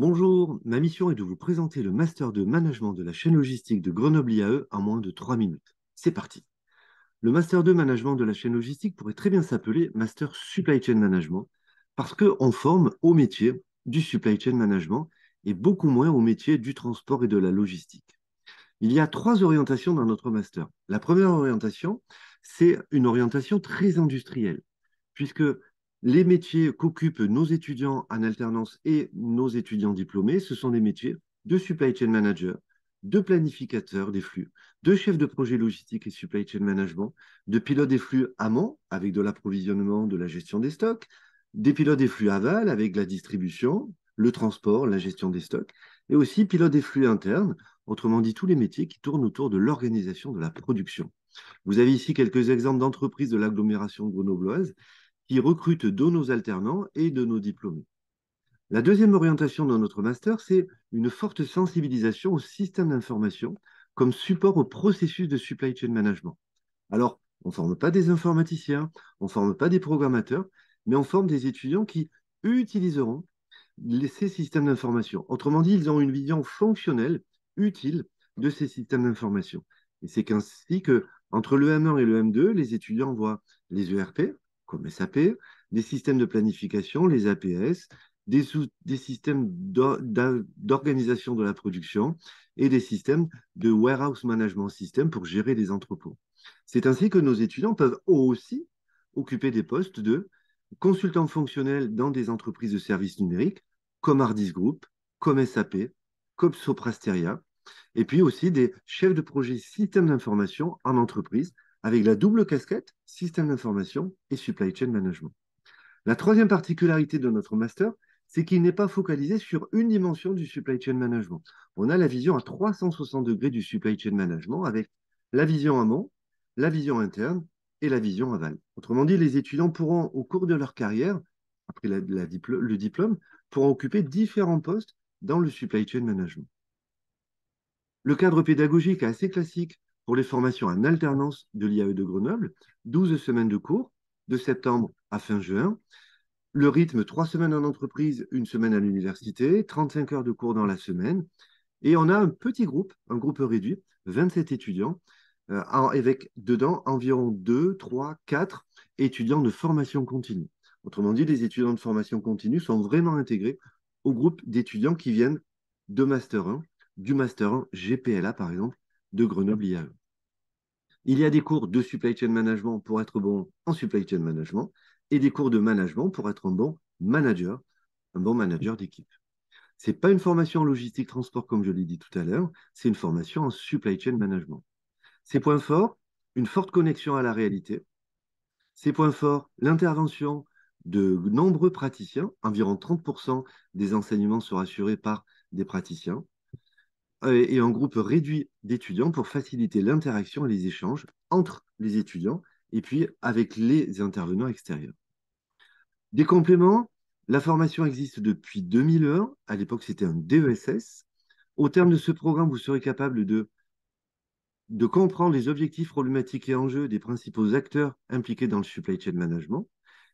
Bonjour, ma mission est de vous présenter le Master de Management de la chaîne logistique de Grenoble IAE en moins de 3 minutes. C'est parti. Le Master de Management de la chaîne logistique pourrait très bien s'appeler Master Supply Chain Management parce qu'on forme au métier du Supply Chain Management et beaucoup moins au métier du transport et de la logistique. Il y a trois orientations dans notre master. La première orientation, c'est une orientation très industrielle, puisque les métiers qu'occupent nos étudiants en alternance et nos étudiants diplômés, ce sont des métiers de supply chain manager, de planificateur des flux, de chef de projet logistique et supply chain management, de pilote des flux amont avec de l'approvisionnement, de la gestion des stocks, des pilotes des flux aval avec la distribution, le transport, la gestion des stocks, et aussi pilote des flux internes, autrement dit tous les métiers qui tournent autour de l'organisation de la production. Vous avez ici quelques exemples d'entreprises de l'agglomération grenobloise qui recrute de nos alternants et de nos diplômés. La deuxième orientation dans notre master, c'est une forte sensibilisation au système d'information comme support au processus de supply chain management. Alors, on ne forme pas des informaticiens, on ne forme pas des programmateurs, mais on forme des étudiants qui utiliseront ces systèmes d'information. Autrement dit, ils ont une vision fonctionnelle, utile de ces systèmes d'information. Et c'est ainsi que, entre le M1 et le M2, les étudiants voient les ERP, comme SAP, des systèmes de planification, les APS, des, systèmes d'organisation de la production et des systèmes de warehouse management system pour gérer les entrepôts. C'est ainsi que nos étudiants peuvent aussi occuper des postes de consultants fonctionnels dans des entreprises de services numériques comme Ardis Group, comme SAP, comme Soprasteria, et puis aussi des chefs de projet système d'information en entreprise avec la double casquette système d'information et supply chain management. La troisième particularité de notre master, c'est qu'il n'est pas focalisé sur une dimension du supply chain management. On a la vision à 360 degrés du supply chain management avec la vision amont, la vision interne et la vision aval. Autrement dit, les étudiants pourront, au cours de leur carrière, après le diplôme, pourront occuper différents postes dans le supply chain management. Le cadre pédagogique est assez classique pour les formations en alternance de l'IAE de Grenoble, 12 semaines de cours, de septembre à fin juin. Le rythme, trois semaines en entreprise, une semaine à l'université, 35 heures de cours dans la semaine. Et on a un petit groupe, un groupe réduit, 27 étudiants, avec euh, dedans environ 2, 3, 4 étudiants de formation continue. Autrement dit, les étudiants de formation continue sont vraiment intégrés au groupe d'étudiants qui viennent de Master 1, du Master 1 GPLA par exemple, de Grenoble IAE. Il y a des cours de supply chain management pour être bon en supply chain management et des cours de management pour être un bon manager, un bon manager d'équipe. Ce n'est pas une formation en logistique transport, comme je l'ai dit tout à l'heure, c'est une formation en supply chain management. Ses points forts, une forte connexion à la réalité. Ses points forts, l'intervention de nombreux praticiens, environ 30% des enseignements sont assurés par des praticiens. Euh, et en groupe réduit d'étudiants pour faciliter l'interaction et les échanges entre les étudiants et puis avec les intervenants extérieurs. Des compléments, la formation existe depuis 2001, à l'époque c'était un DESS. Au terme de ce programme, vous serez capable de, de comprendre les objectifs, problématiques et enjeux des principaux acteurs impliqués dans le supply chain management.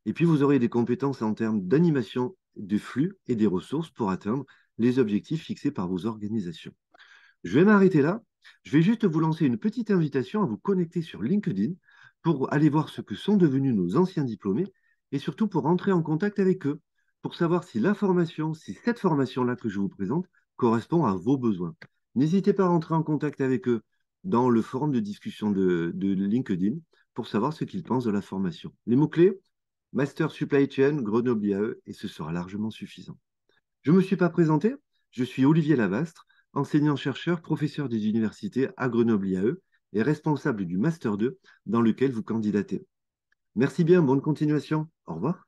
Et puis vous aurez des compétences en termes d'animation des flux et des ressources pour atteindre les objectifs fixés par vos organisations. Je vais m'arrêter là. Je vais juste vous lancer une petite invitation à vous connecter sur LinkedIn pour aller voir ce que sont devenus nos anciens diplômés et surtout pour rentrer en contact avec eux, pour savoir si la formation, si cette formation-là que je vous présente correspond à vos besoins. N'hésitez pas à rentrer en contact avec eux dans le forum de discussion de, de LinkedIn pour savoir ce qu'ils pensent de la formation. Les mots-clés, Master Supply Chain, Grenoble IAE, et ce sera largement suffisant. Je ne me suis pas présenté, je suis Olivier Lavastre, enseignant-chercheur, professeur des universités à Grenoble IAE et responsable du Master 2 dans lequel vous candidatez. Merci bien, bonne continuation. Au revoir.